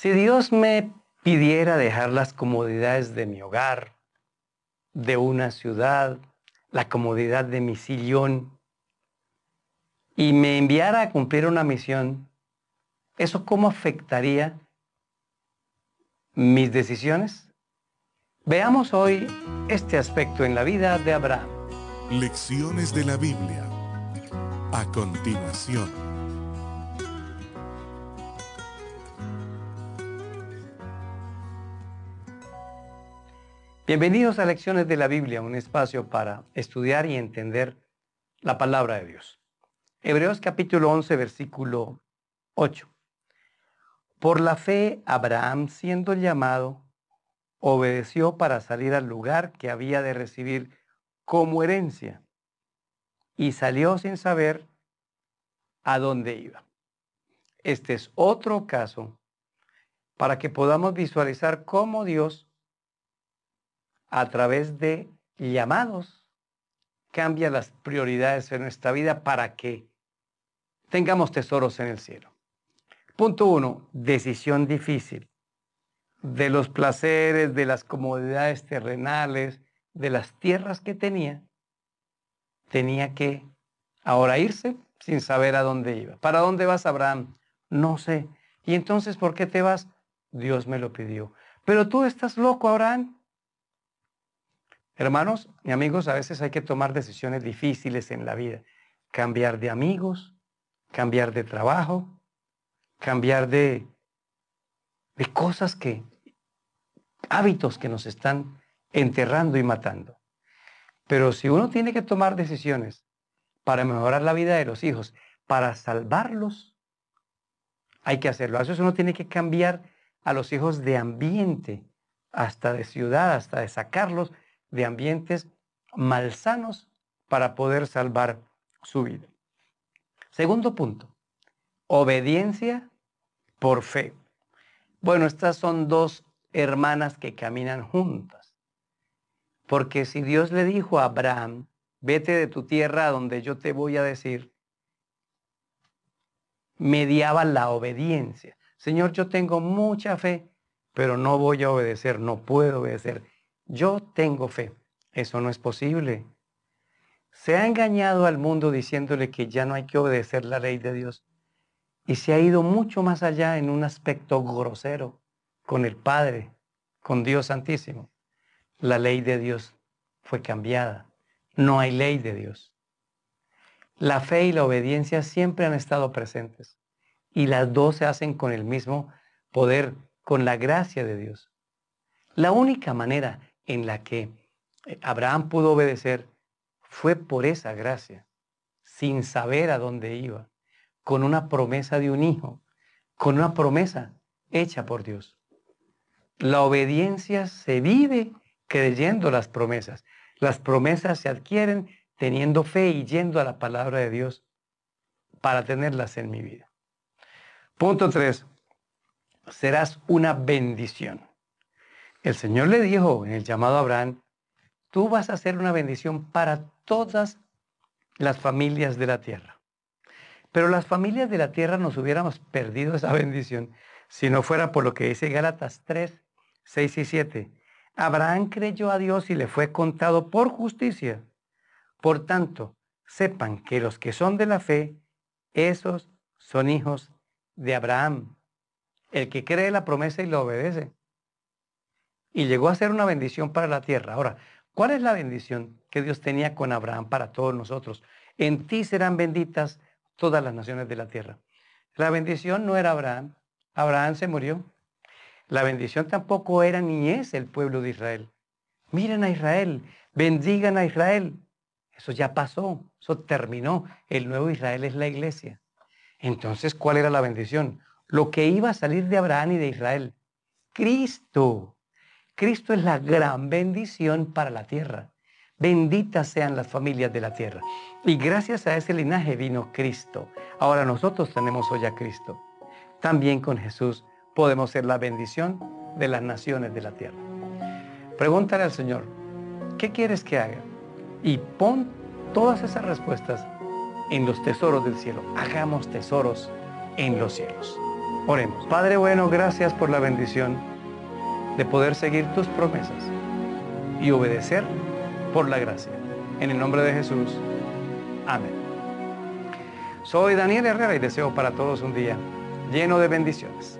Si Dios me pidiera dejar las comodidades de mi hogar, de una ciudad, la comodidad de mi sillón, y me enviara a cumplir una misión, ¿eso cómo afectaría mis decisiones? Veamos hoy este aspecto en la vida de Abraham. Lecciones de la Biblia. A continuación. Bienvenidos a Lecciones de la Biblia, un espacio para estudiar y entender la palabra de Dios. Hebreos capítulo 11, versículo 8. Por la fe, Abraham, siendo llamado, obedeció para salir al lugar que había de recibir como herencia y salió sin saber a dónde iba. Este es otro caso para que podamos visualizar cómo Dios a través de llamados, cambia las prioridades en nuestra vida para que tengamos tesoros en el cielo. Punto uno, decisión difícil de los placeres, de las comodidades terrenales, de las tierras que tenía, tenía que ahora irse sin saber a dónde iba. ¿Para dónde vas, Abraham? No sé. ¿Y entonces por qué te vas? Dios me lo pidió. Pero tú estás loco, Abraham. Hermanos y amigos, a veces hay que tomar decisiones difíciles en la vida. Cambiar de amigos, cambiar de trabajo, cambiar de, de cosas que, hábitos que nos están enterrando y matando. Pero si uno tiene que tomar decisiones para mejorar la vida de los hijos, para salvarlos, hay que hacerlo. A veces uno tiene que cambiar a los hijos de ambiente, hasta de ciudad, hasta de sacarlos de ambientes malsanos para poder salvar su vida. Segundo punto, obediencia por fe. Bueno, estas son dos hermanas que caminan juntas. Porque si Dios le dijo a Abraham, vete de tu tierra donde yo te voy a decir, mediaba la obediencia. Señor, yo tengo mucha fe, pero no voy a obedecer, no puedo obedecer yo tengo fe. Eso no es posible. Se ha engañado al mundo diciéndole que ya no hay que obedecer la ley de Dios. Y se ha ido mucho más allá en un aspecto grosero con el Padre, con Dios Santísimo. La ley de Dios fue cambiada. No hay ley de Dios. La fe y la obediencia siempre han estado presentes. Y las dos se hacen con el mismo poder, con la gracia de Dios. La única manera en la que eh, Abraham pudo obedecer fue por esa gracia, sin saber a dónde iba, con una promesa de un hijo, con una promesa hecha por Dios. La obediencia se vive creyendo las promesas. Las promesas se adquieren teniendo fe y yendo a la palabra de Dios para tenerlas en mi vida. Punto 3. Serás una bendición. El Señor le dijo en el llamado a Abraham, tú vas a ser una bendición para todas las familias de la tierra. Pero las familias de la tierra nos hubiéramos perdido esa bendición si no fuera por lo que dice Gálatas 3, 6 y 7. Abraham creyó a Dios y le fue contado por justicia. Por tanto, sepan que los que son de la fe, esos son hijos de Abraham. El que cree la promesa y la obedece y llegó a ser una bendición para la tierra. Ahora, ¿cuál es la bendición que Dios tenía con Abraham para todos nosotros? En ti serán benditas todas las naciones de la tierra. La bendición no era Abraham. Abraham se murió. La bendición tampoco era ni es el pueblo de Israel. Miren a Israel, bendigan a Israel. Eso ya pasó, eso terminó. El nuevo Israel es la iglesia. Entonces, ¿cuál era la bendición? Lo que iba a salir de Abraham y de Israel. Cristo. Cristo es la gran bendición para la tierra. Benditas sean las familias de la tierra. Y gracias a ese linaje vino Cristo. Ahora nosotros tenemos hoy a Cristo. También con Jesús podemos ser la bendición de las naciones de la tierra. Pregúntale al Señor, ¿qué quieres que haga? Y pon todas esas respuestas en los tesoros del cielo. Hagamos tesoros en los cielos. Oremos. Padre bueno, gracias por la bendición de poder seguir tus promesas y obedecer por la gracia. En el nombre de Jesús. Amén. Soy Daniel Herrera y deseo para todos un día lleno de bendiciones.